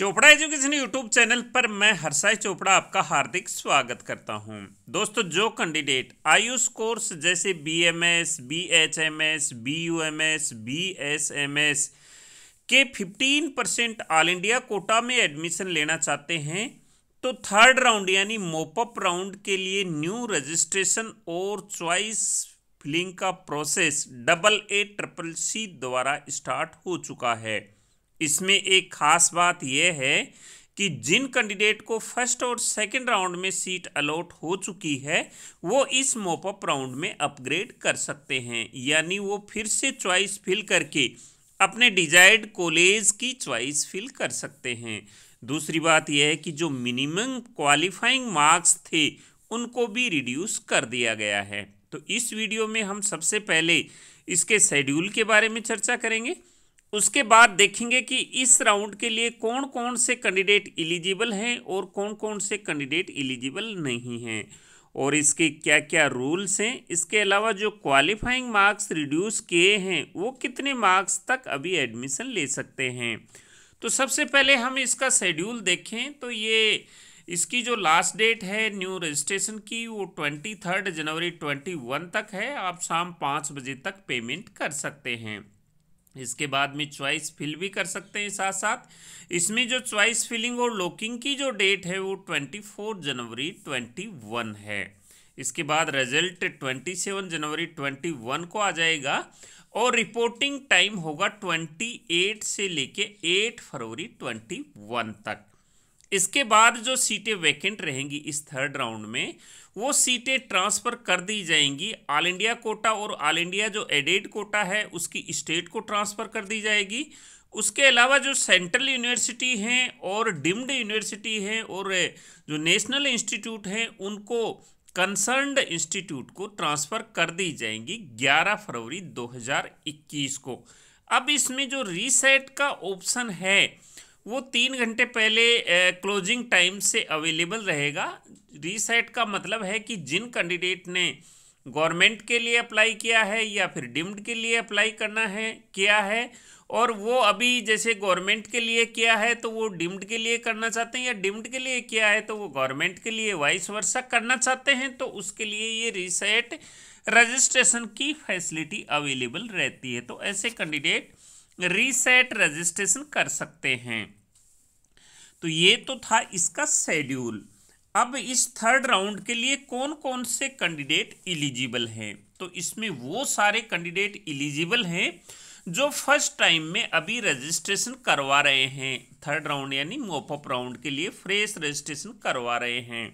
Chopra education YouTube channel पर मैं हर्षाई चोपड़ा आपका हार्दिक स्वागत करता हूं। दोस्तों जो कैंडिडेट आयुष कोर्स जैसे बीएमएस, बीएचएमएस, बीयूएमएस, बीएसएमएस के 15 परसेंट ऑल इंडिया कोटा में एडमिशन लेना चाहते हैं तो थर्ड राउंड यानी मोपअप राउंड के लिए न्यू रजिस्ट्रेशन और च्वाइस फिलिंग का process double A triple C द्वारा स्टार्ट हो चुका है इसमें एक खास बात यह है कि जिन कैंडिडेट को फर्स्ट और सेकंड राउंड में सीट अलॉट हो चुकी है वो इस मोपअप राउंड में अपग्रेड कर सकते हैं यानी वो फिर से चॉइस फिल करके अपने डिजायर्ड कॉलेज की चॉइस फिल कर सकते हैं दूसरी बात यह है कि जो मिनिमम क्वालिफाइंग मार्क्स थे उनको भी रिड्यूस कर दिया गया है तो इस वीडियो में हम सबसे पहले इसके शेड्यूल के बारे में चर्चा करेंगे उसके बाद देखेंगे कि इस राउंड के लिए कौन कौन से कैंडिडेट इलिजिबल हैं और कौन कौन से कैंडिडेट इलिजिबल नहीं हैं और इसके क्या क्या रूल्स हैं इसके अलावा जो क्वालिफाइंग मार्क्स रिड्यूस किए हैं वो कितने मार्क्स तक अभी एडमिशन ले सकते हैं तो सबसे पहले हम इसका शेड्यूल देखें तो ये इसकी जो लास्ट डेट है न्यू रजिस्ट्रेशन की वो twenty third January twenty one तक है आप शाम पाँच बजे तक पेमेंट कर सकते हैं इसके बाद में चॉइस फिल भी कर सकते हैं साथ साथ इसमें जो चॉइस फिलिंग और लॉकिंग की जो डेट है वो twenty four January twenty one है इसके बाद result twenty seven January twenty one को आ जाएगा और रिपोर्टिंग टाइम होगा ट्वेंटी एट से लेके एट फरवरी ट्वेंटी वन तक इसके बाद जो सीटें वैकेंट रहेंगी इस थर्ड राउंड में वो सीटें ट्रांसफ़र कर दी जाएंगी ऑल इंडिया कोटा और ऑल इंडिया जो एडेड कोटा e है उसकी स्टेट को ट्रांसफ़र कर दी जाएगी उसके अलावा जो सेंट्रल यूनिवर्सिटी हैं और डिम्ड यूनिवर्सिटी हैं और जो नेशनल इंस्टीट्यूट हैं उनको कंसर्न्ड इंस्टीट्यूट को ट्रांसफ़र कर दी जाएंगी 11 फरवरी 2021 को अब इसमें जो रीसेट का ऑप्शन है वो तीन घंटे पहले क्लोजिंग टाइम से अवेलेबल रहेगा रीसेट का मतलब है कि जिन कैंडिडेट ने गवर्नमेंट के लिए अप्लाई किया है या फिर डिम्ड के लिए अप्लाई करना है किया है और वो अभी जैसे गवर्नमेंट के लिए किया है तो वो डिम्ड के लिए करना चाहते हैं या डिम्ड के लिए किया है तो वो गवर्नमेंट के लिए वाइस वर्षा करना चाहते हैं तो उसके लिए ये रीसेट रजिस्ट्रेशन की फैसिलिटी अवेलेबल रहती है तो ऐसे कैंडिडेट रीसेट रजिस्ट्रेशन कर सकते हैं तो ये तो था इसका शेड्यूल अब इस थर्ड राउंड के लिए कौन कौन से कैंडिडेट इलिजिबल हैं तो इसमें वो सारे कैंडिडेट इलिजिबल हैं जो फर्स्ट टाइम में अभी रजिस्ट्रेशन करवा रहे हैं थर्ड राउंड यानी मोपअप राउंड के लिए फ्रेश रजिस्ट्रेशन करवा रहे हैं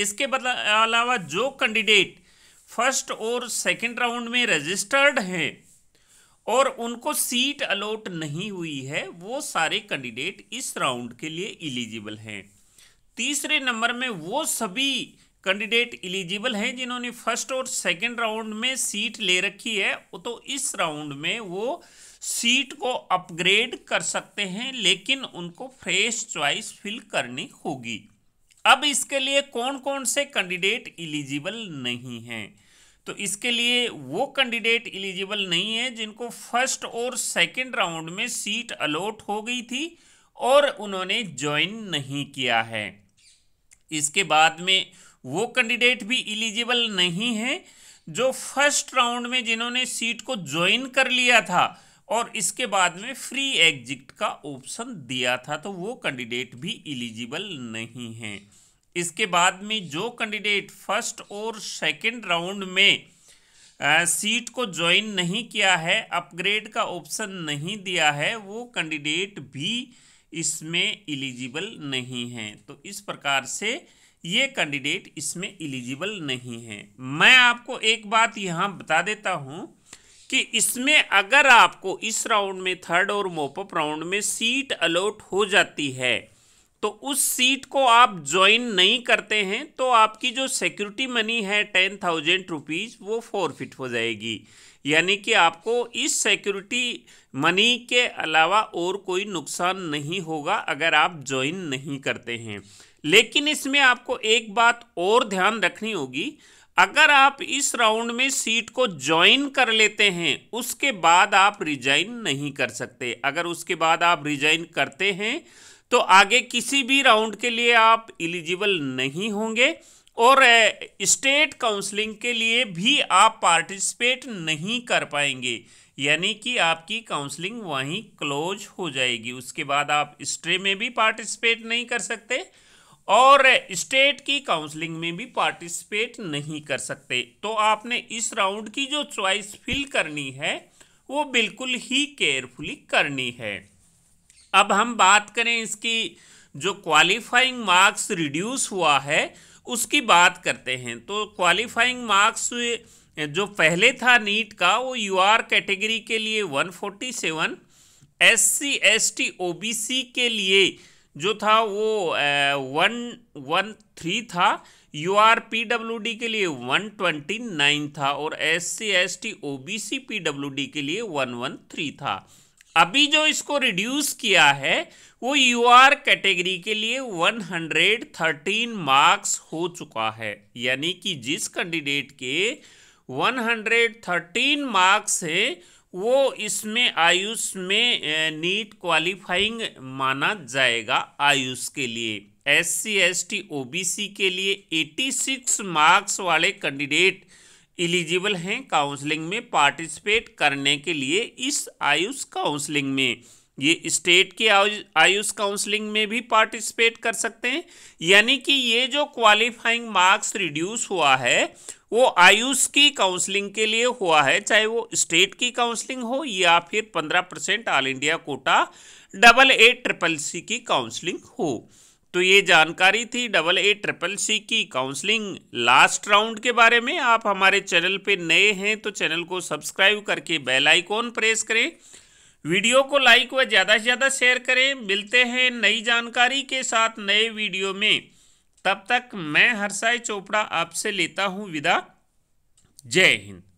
इसके अलावा जो कैंडिडेट फर्स्ट और सेकंड राउंड में रजिस्टर्ड हैं और उनको सीट अलॉट नहीं हुई है वो सारे कैंडिडेट इस राउंड के लिए इलिजिबल हैं तीसरे नंबर में वो सभी कैंडिडेट इलिजिबल हैं जिन्होंने फर्स्ट और सेकंड राउंड में सीट ले रखी है तो इस राउंड में वो सीट को अपग्रेड कर सकते हैं लेकिन उनको फ्रेश चॉइस फिल करनी होगी अब इसके लिए कौन कौन से कैंडिडेट इलिजिबल नहीं हैं तो इसके लिए वो कैंडिडेट एलिजिबल नहीं है जिनको फर्स्ट और सेकंड राउंड में सीट अलॉट हो गई थी और उन्होंने ज्वाइन नहीं किया है इसके बाद में वो कैंडिडेट भी एलिजिबल नहीं है जो फर्स्ट राउंड में जिन्होंने सीट को ज्वाइन कर लिया था और इसके बाद में फ्री एग्जिट का ऑप्शन दिया था तो वो कैंडिडेट भी इलिजिबल नहीं हैं इसके बाद में जो कैंडिडेट फर्स्ट और सेकंड राउंड में सीट को ज्वाइन नहीं किया है अपग्रेड का ऑप्शन नहीं दिया है वो कैंडिडेट भी इसमें इलिजिबल नहीं है तो इस प्रकार से ये कैंडिडेट इसमें इलिजिबल नहीं है मैं आपको एक बात यहाँ बता देता हूँ कि इसमें अगर आपको इस राउंड में थर्ड और मोपअप राउंड में सीट अलॉट हो जाती है तो उस सीट को आप ज्वाइन नहीं करते हैं तो आपकी जो सिक्योरिटी मनी है टेन थाउजेंड रुपीज़ वो फोरफिट हो जाएगी यानी कि आपको इस सिक्योरिटी मनी के अलावा और कोई नुकसान नहीं होगा अगर आप ज्वाइन नहीं करते हैं लेकिन इसमें आपको एक बात और ध्यान रखनी होगी अगर आप इस राउंड में सीट को ज्वाइन कर लेते हैं उसके बाद आप रिजाइन नहीं कर सकते अगर उसके बाद आप रिजाइन करते हैं तो आगे किसी भी राउंड के लिए आप इलिजिबल नहीं होंगे और स्टेट काउंसलिंग के लिए भी आप पार्टिसिपेट नहीं कर पाएंगे यानी कि आपकी काउंसलिंग वहीं क्लोज हो जाएगी उसके बाद आप स्ट्रे में भी पार्टिसिपेट नहीं कर सकते और स्टेट की काउंसलिंग में भी पार्टिसिपेट नहीं कर सकते तो आपने इस राउंड की जो चॉइस फिल करनी है वो बिल्कुल ही केयरफुली करनी है अब हम बात करें इसकी जो क्वालिफाइंग मार्क्स रिड्यूस हुआ है उसकी बात करते हैं तो क्वालिफाइंग मार्क्स जो पहले था नीट का वो यू आर कैटेगरी के लिए 147 S C S T O B C के लिए जो था वो वन वन थ्री था U R P W D के लिए वन ट्वेंटी नाइन था और S C S T O B C P W D के लिए वन वन थ्री था अभी जो इसको रिड्यूस किया है वो यू आर कैटेगरी के लिए 113 मार्क्स हो चुका है यानी कि जिस कैंडिडेट के 113 मार्क्स है वो इसमें आयुष में नीट क्वालिफाइंग माना जाएगा आयुष के लिए S C S T O B C के लिए 86 मार्क्स वाले कैंडिडेट एलिजिबल हैं काउंसलिंग में पार्टिसिपेट करने के लिए इस आयुष काउंसलिंग में ये स्टेट के आयुष काउंसलिंग में भी पार्टिसिपेट कर सकते हैं यानी कि ये जो क्वालिफाइंग मार्क्स रिड्यूस हुआ है वो आयुष की काउंसलिंग के लिए हुआ है चाहे वो स्टेट की काउंसलिंग हो या फिर पंद्रह percent all India quota double A triple C की काउंसलिंग हो तो ये जानकारी थी डबल ए ट्रिपल सी की काउंसलिंग लास्ट राउंड के बारे में आप हमारे चैनल पे नए हैं तो चैनल को सब्सक्राइब करके बेल आइकॉन प्रेस करें वीडियो को लाइक व ज़्यादा से ज़्यादा शेयर करें मिलते हैं नई जानकारी के साथ नए वीडियो में तब तक मैं हर्षाई चोपड़ा आपसे लेता हूँ विदा जय हिंद